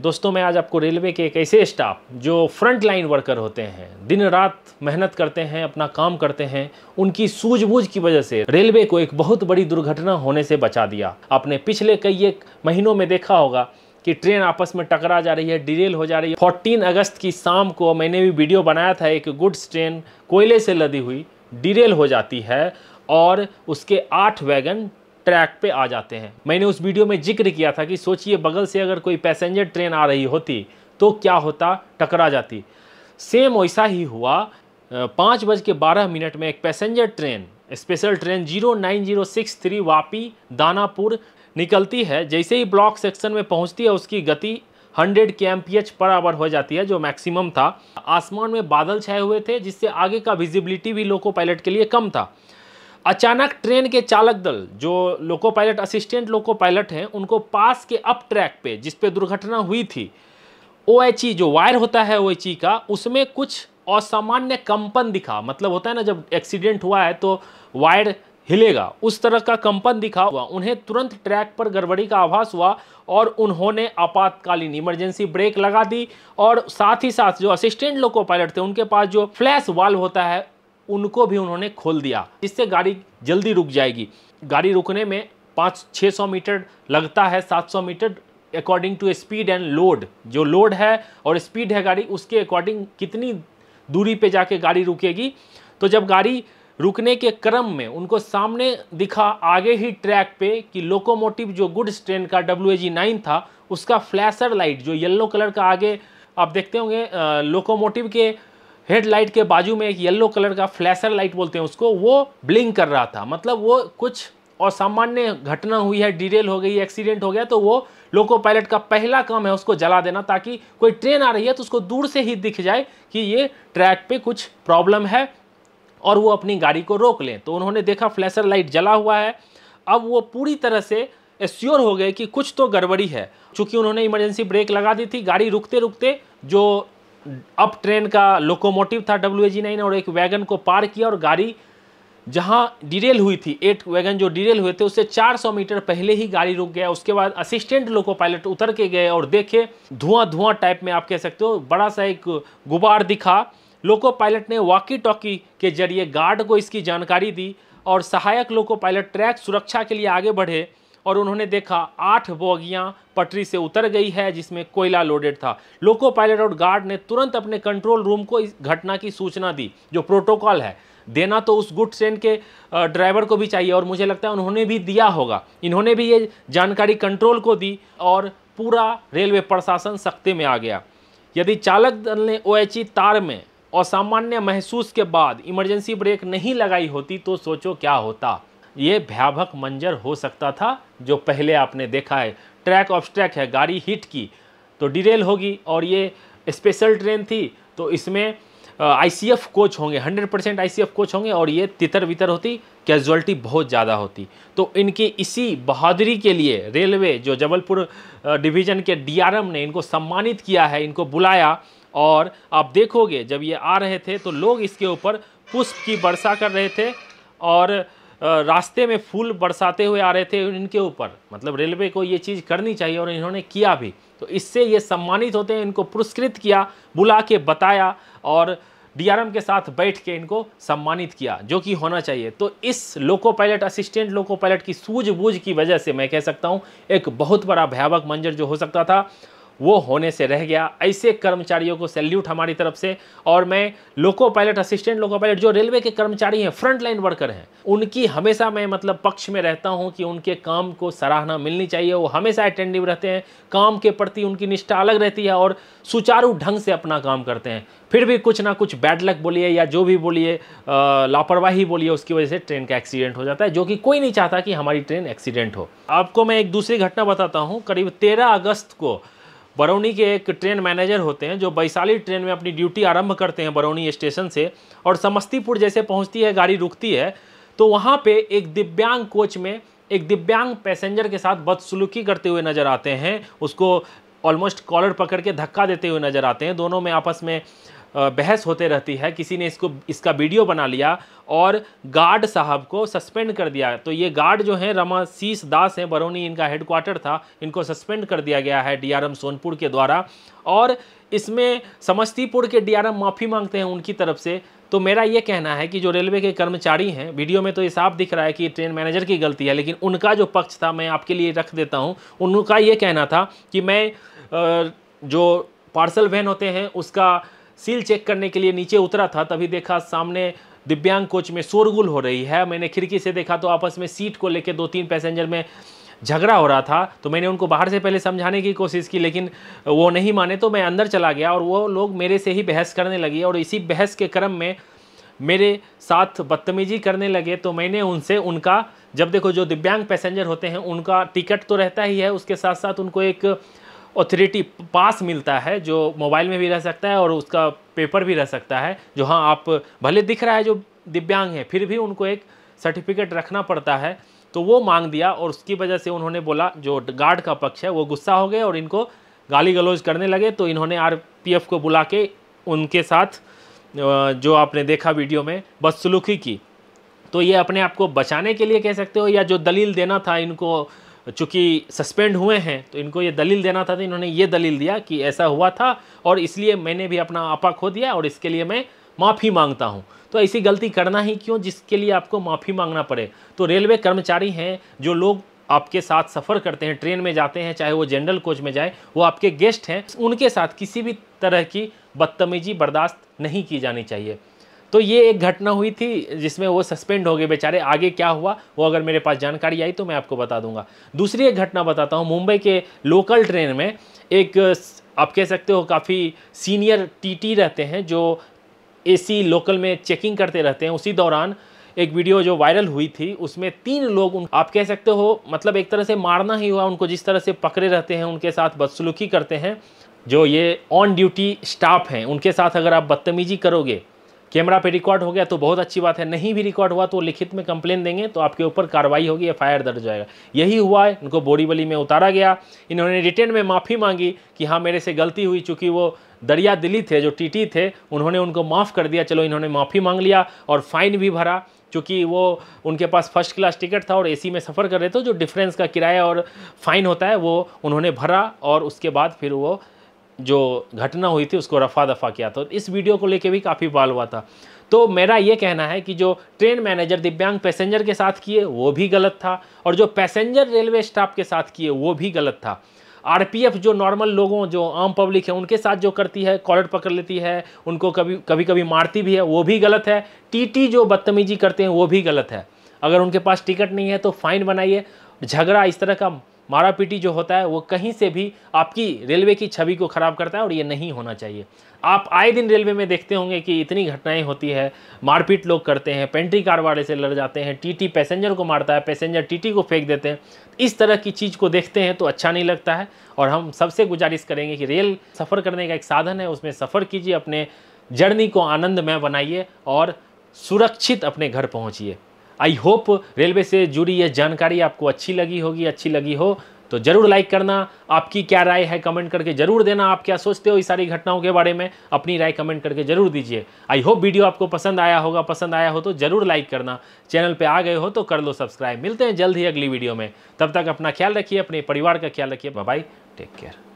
दोस्तों मैं आज आपको रेलवे के एक ऐसे स्टाफ जो फ्रंट लाइन वर्कर होते हैं दिन रात मेहनत करते हैं अपना काम करते हैं उनकी सूझबूझ की वजह से रेलवे को एक बहुत बड़ी दुर्घटना होने से बचा दिया आपने पिछले कई एक महीनों में देखा होगा कि ट्रेन आपस में टकरा जा रही है डिरेल हो जा रही है फोर्टीन अगस्त की शाम को मैंने भी वीडियो बनाया था एक गुड्स ट्रेन कोयले से लदी हुई डिरेल हो जाती है और उसके आठ वैगन ट्रैक पे आ जाते हैं मैंने उस वीडियो में जिक्र किया था कि सोचिए बगल से अगर कोई पैसेंजर ट्रेन आ रही होती तो क्या होता टकरा जाती सेम वैसा ही हुआ पाँच बज के बारह मिनट में एक passenger train special train zero nine zero six three Vapi Danapur निकलती है जैसे ही ब्लॉक सेक्शन में पहुंचती है उसकी गति 100 के एम पी एच पर आवर हो जाती है जो मैक्सिमम था आसमान में बादल छाए हुए थे जिससे आगे का विजिबिलिटी भी लोको पायलट के लिए कम था अचानक ट्रेन के चालक दल जो loco pilot assistant loco pilot हैं उनको पास के अप ट्रैक पे जिस पे दुर्घटना हुई थी ओ e जो वायर होता है ओ e का उसमें कुछ असामान्य कंपन दिखा मतलब होता है ना जब एक्सीडेंट हुआ है तो वायर हिलेगा उस तरह का कंपन दिखा हुआ उन्हें तुरंत ट्रैक पर गड़बड़ी का आभास हुआ और उन्होंने आपातकालीन इमरजेंसी ब्रेक लगा दी और साथ ही साथ जो असिस्टेंट लोको पायलट थे उनके पास जो फ्लैश वाल्व होता है उनको भी उन्होंने खोल दिया इससे गाड़ी जल्दी रुक जाएगी गाड़ी रुकने में पाँच छः सौ मीटर लगता है सात सौ metre according to speed and load जो लोड है और स्पीड है गाड़ी उसके अकॉर्डिंग कितनी दूरी पे जाके गाड़ी रुकेगी तो जब गाड़ी रुकने के क्रम में उनको सामने दिखा आगे ही ट्रैक पे कि लोकोमोटिव जो गुड्स ट्रेन का डब्ल्यू जी नाइन था उसका फ्लैशर लाइट जो येल्लो कलर का आगे आप देखते होंगे लोकोमोटिव के हेडलाइट के बाजू में एक येलो कलर का फ्लैशर लाइट बोलते हैं उसको वो ब्लिंक कर रहा था मतलब वो कुछ और सामान्य घटना हुई है डिटेल हो गई एक्सीडेंट हो गया तो वो लोको पायलट का पहला काम है उसको जला देना ताकि कोई ट्रेन आ रही है तो उसको दूर से ही दिख जाए कि ये ट्रैक पे कुछ प्रॉब्लम है और वो अपनी गाड़ी को रोक लें तो उन्होंने देखा फ्लैशर लाइट जला हुआ है अब वो पूरी तरह से एश्योर हो गए कि कुछ तो गड़बड़ी है चूँकि उन्होंने इमरजेंसी ब्रेक लगा दी थी गाड़ी रुकते रुकते जो अप ट्रेन का लोकोमोटिव था डब्ल्यू जी नाइन और एक वैगन को पार किया और गाड़ी जहां डिरेल हुई थी एट वैगन जो डिरेल हुए थे उससे 400 मीटर पहले ही गाड़ी रुक गया उसके बाद असिस्टेंट लोको पायलट उतर के गए और देखे धुआं धुआं टाइप में आप कह सकते हो बड़ा सा एक गुबार दिखा लोको पायलट ने वॉकी टॉकी के जरिए गार्ड को इसकी जानकारी दी और सहायक लोको पायलट ट्रैक सुरक्षा के लिए आगे बढ़े और उन्होंने देखा आठ बोगियां पटरी से उतर गई है जिसमें कोयला लोडेड था लोको पायलट और गार्ड ने तुरंत अपने कंट्रोल रूम को इस घटना की सूचना दी जो प्रोटोकॉल है देना तो उस गुड ट्रेन के ड्राइवर को भी चाहिए और मुझे लगता है उन्होंने भी दिया होगा इन्होंने भी ये जानकारी कंट्रोल को दी और पूरा रेलवे प्रशासन सख्ते में आ गया यदि चालक दल ने ओ तार में असामान्य महसूस के बाद इमरजेंसी ब्रेक नहीं लगाई होती तो सोचो क्या होता ये भयावक मंजर हो सकता था जो पहले आपने देखा है ट्रैक ऑफ ट्रैक है गाड़ी हिट की तो डिरेल होगी और ये स्पेशल ट्रेन थी तो इसमें आईसीएफ कोच होंगे 100 परसेंट आई कोच होंगे और ये तितर बितर होती कैजुअल्टी बहुत ज़्यादा होती तो इनकी इसी बहादुरी के लिए रेलवे जो जबलपुर डिवीज़न के डीआरएम ने इनको सम्मानित किया है इनको बुलाया और आप देखोगे जब ये आ रहे थे तो लोग इसके ऊपर पुष्प की वर्षा कर रहे थे और रास्ते में फूल बरसाते हुए आ रहे थे इनके ऊपर मतलब रेलवे को ये चीज़ करनी चाहिए और इन्होंने किया भी तो इससे ये सम्मानित होते हैं इनको पुरस्कृत किया बुला के बताया और डीआरएम के साथ बैठ के इनको सम्मानित किया जो कि होना चाहिए तो इस loco pilot assistant loco pilot की सूझबूझ की वजह से मैं कह सकता हूँ एक बहुत बड़ा भयावक मंजर जो हो सकता था वो होने से रह गया ऐसे कर्मचारियों को सैल्यूट हमारी तरफ से और मैं loco pilot assistant loco pilot जो रेलवे के कर्मचारी हैं फ्रंट लाइन वर्कर हैं उनकी हमेशा मैं मतलब पक्ष में रहता हूँ कि उनके काम को सराहना मिलनी चाहिए वो हमेशा अटेंडिव रहते हैं काम के प्रति उनकी निष्ठा अलग रहती है और सुचारू ढंग से अपना काम करते हैं फिर भी कुछ ना कुछ बैड लक बोलिए या जो भी बोलिए लापरवाही बोलिए उसकी वजह से ट्रेन का एक्सीडेंट हो जाता है जो कि कोई नहीं चाहता कि हमारी ट्रेन एक्सीडेंट हो आपको मैं एक दूसरी घटना बताता हूँ करीब तेरह अगस्त को बरौनी के एक ट्रेन मैनेजर होते हैं जो वैशाली ट्रेन में अपनी ड्यूटी आरंभ करते हैं बरौनी स्टेशन से और समस्तीपुर जैसे पहुंचती है गाड़ी रुकती है तो वहाँ पे एक दिव्यांग कोच में एक दिव्यांग पैसेंजर के साथ बदसलूकी करते हुए नज़र आते हैं उसको ऑलमोस्ट कॉलर पकड़ के धक्का देते हुए नज़र आते हैं दोनों में आपस में बहस होते रहती है किसी ने इसको इसका वीडियो बना लिया और गार्ड साहब को सस्पेंड कर दिया तो ये गार्ड जो हैं रमा सीस दास हैं बरौनी इनका हेडक्वार्टर था इनको सस्पेंड कर दिया गया है डीआरएम सोनपुर के द्वारा और इसमें समस्तीपुर के डीआरएम माफ़ी मांगते हैं उनकी तरफ से तो मेरा ये कहना है कि जो रेलवे के कर्मचारी हैं वीडियो में तो ये साफ दिख रहा है कि ट्रेन मैनेजर की गलती है लेकिन उनका जो पक्ष था मैं आपके लिए रख देता हूँ उनका ये कहना था कि मैं जो पार्सल वैन होते हैं उसका सील चेक करने के लिए नीचे उतरा था तभी देखा सामने दिव्यांग कोच में शोरगुल हो रही है मैंने खिड़की से देखा तो आपस में सीट को लेकर दो तीन पैसेंजर में झगड़ा हो रहा था तो मैंने उनको बाहर से पहले समझाने की कोशिश की लेकिन वो नहीं माने तो मैं अंदर चला गया और वो लोग मेरे से ही बहस करने लगी और इसी बहस के क्रम में मेरे साथ बदतमीजी करने लगे तो मैंने उनसे उनका जब देखो जो दिव्यांग पैसेंजर होते हैं उनका टिकट तो रहता ही है उसके साथ साथ उनको एक ऑथोरिटी पास मिलता है जो मोबाइल में भी रह सकता है और उसका पेपर भी रह सकता है जो हाँ आप भले दिख रहा है जो दिव्यांग है फिर भी उनको एक सर्टिफिकेट रखना पड़ता है तो वो मांग दिया और उसकी वजह से उन्होंने बोला जो गार्ड का पक्ष है वो गुस्सा हो गए और इनको गाली गलौज करने लगे तो इन्होंने आर को बुला के उनके साथ जो आपने देखा वीडियो में बदसलूकी की तो ये अपने आप को बचाने के लिए कह सकते हो या जो दलील देना था इनको चूँकि सस्पेंड हुए हैं तो इनको ये दलील देना था तो इन्होंने ये दलील दिया कि ऐसा हुआ था और इसलिए मैंने भी अपना आपा खो दिया और इसके लिए मैं माफ़ी मांगता हूँ तो ऐसी गलती करना ही क्यों जिसके लिए आपको माफ़ी मांगना पड़े तो रेलवे कर्मचारी हैं जो लोग आपके साथ सफ़र करते हैं ट्रेन में जाते हैं चाहे वो जनरल कोच में जाए वो आपके गेस्ट हैं उनके साथ किसी भी तरह की बदतमीजी बर्दाश्त नहीं की जानी चाहिए तो ये एक घटना हुई थी जिसमें वो सस्पेंड हो गए बेचारे आगे क्या हुआ वो अगर मेरे पास जानकारी आई तो मैं आपको बता दूंगा दूसरी एक घटना बताता हूँ मुंबई के लोकल ट्रेन में एक आप कह सकते हो काफ़ी सीनियर टीटी रहते हैं जो एसी लोकल में चेकिंग करते रहते हैं उसी दौरान एक वीडियो जो वायरल हुई थी उसमें तीन लोग उन आप कह सकते हो मतलब एक तरह से मारना ही हुआ उनको जिस तरह से पकड़े रहते हैं उनके साथ बदसलूकी करते हैं जो ये ऑन ड्यूटी स्टाफ हैं उनके साथ अगर आप बदतमीजी करोगे कैमरा पे रिकॉर्ड हो गया तो बहुत अच्छी बात है नहीं भी रिकॉर्ड हुआ तो लिखित में कंप्लेन देंगे तो आपके ऊपर कार्रवाई होगी एफ आई दर्ज जाएगा यही हुआ है उनको बोरीवली में उतारा गया इन्होंने रिटर्न में माफ़ी मांगी कि हाँ मेरे से गलती हुई चूँकि वो दरिया दिल्ली थे जो टीटी थे उन्होंने उनको माफ़ कर दिया चलो इन्होंने माफ़ी मांग लिया और फाइन भी भरा चूँकि वो उनके पास फर्स्ट क्लास टिकट था और एसी में सफ़र कर रहे थे तो जो डिफरेंस का किराया और फाइन होता है वो उन्होंने भरा और उसके बाद फिर वो जो घटना हुई थी उसको रफा दफा किया था इस वीडियो को लेके भी काफ़ी बाल हुआ था तो मेरा ये कहना है कि जो ट्रेन मैनेजर दिव्यांग पैसेंजर के साथ किए वो भी गलत था और जो पैसेंजर रेलवे स्टाफ के साथ किए वो भी गलत था आरपीएफ जो नॉर्मल लोगों जो आम पब्लिक है उनके साथ जो करती है कॉलर पकड़ लेती है उनको कभी कभी कभी मारती भी है वो भी गलत है टीटी जो बदतमीजी करते हैं वो भी गलत है अगर उनके पास टिकट नहीं है तो फाइन बनाइए झगड़ा इस तरह का मारा पीटी जो होता है वो कहीं से भी आपकी रेलवे की छवि को ख़राब करता है और ये नहीं होना चाहिए आप आए दिन रेलवे में देखते होंगे कि इतनी घटनाएं होती है मारपीट लोग करते हैं पेंट्री कार वाले से लड़ जाते हैं टीटी पैसेंजर को मारता है पैसेंजर टीटी को फेंक देते हैं इस तरह की चीज़ को देखते हैं तो अच्छा नहीं लगता है और हम सबसे गुजारिश करेंगे कि रेल सफ़र करने का एक साधन है उसमें सफ़र कीजिए अपने जर्नी को आनंदमय बनाइए और सुरक्षित अपने घर पहुँचिए आई होप रेलवे से जुड़ी यह जानकारी आपको अच्छी लगी होगी अच्छी लगी हो तो जरूर लाइक करना आपकी क्या राय है कमेंट करके जरूर देना आप क्या सोचते हो इस सारी घटनाओं के बारे में अपनी राय कमेंट करके जरूर दीजिए आई होप वीडियो आपको पसंद आया होगा पसंद आया हो तो जरूर लाइक करना चैनल पे आ गए हो तो कर लो सब्सक्राइब मिलते हैं जल्द ही अगली वीडियो में तब तक अपना ख्याल रखिए अपने परिवार का ख्याल रखिए बाय टेक केयर